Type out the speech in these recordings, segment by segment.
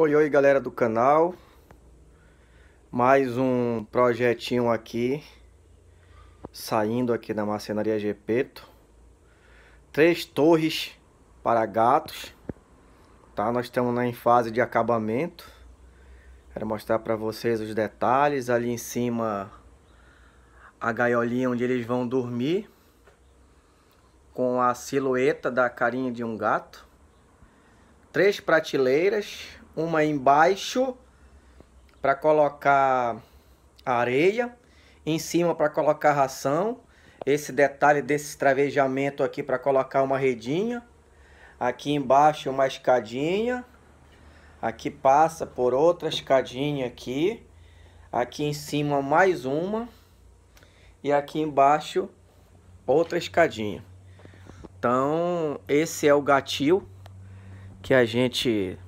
Oi, oi galera do canal Mais um projetinho aqui Saindo aqui da marcenaria Gepeto Três torres para gatos tá? Nós estamos em fase de acabamento Quero mostrar para vocês os detalhes Ali em cima a gaiolinha onde eles vão dormir Com a silhueta da carinha de um gato três prateleiras, uma embaixo para colocar areia, em cima para colocar ração. Esse detalhe desse travejamento aqui para colocar uma redinha. Aqui embaixo uma escadinha. Aqui passa por outra escadinha aqui. Aqui em cima mais uma. E aqui embaixo outra escadinha. Então, esse é o gatil que a gente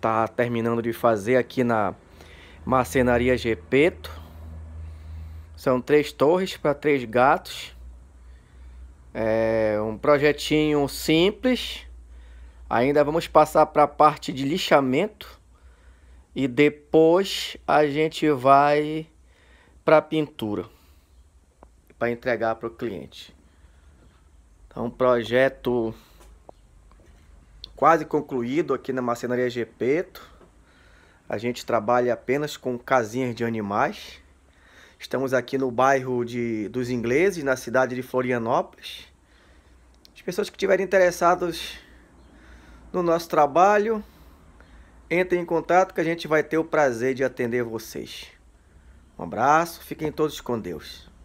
tá terminando de fazer aqui na Marcenaria Gepeto. São três torres para três gatos. É um projetinho simples. Ainda vamos passar para a parte de lixamento e depois a gente vai para a pintura para entregar para o cliente. Então, projeto quase concluído aqui na Macenaria Gepeto. A gente trabalha apenas com casinhas de animais. Estamos aqui no bairro de, dos ingleses, na cidade de Florianópolis. As pessoas que estiverem interessadas no nosso trabalho, entrem em contato que a gente vai ter o prazer de atender vocês. Um abraço, fiquem todos com Deus.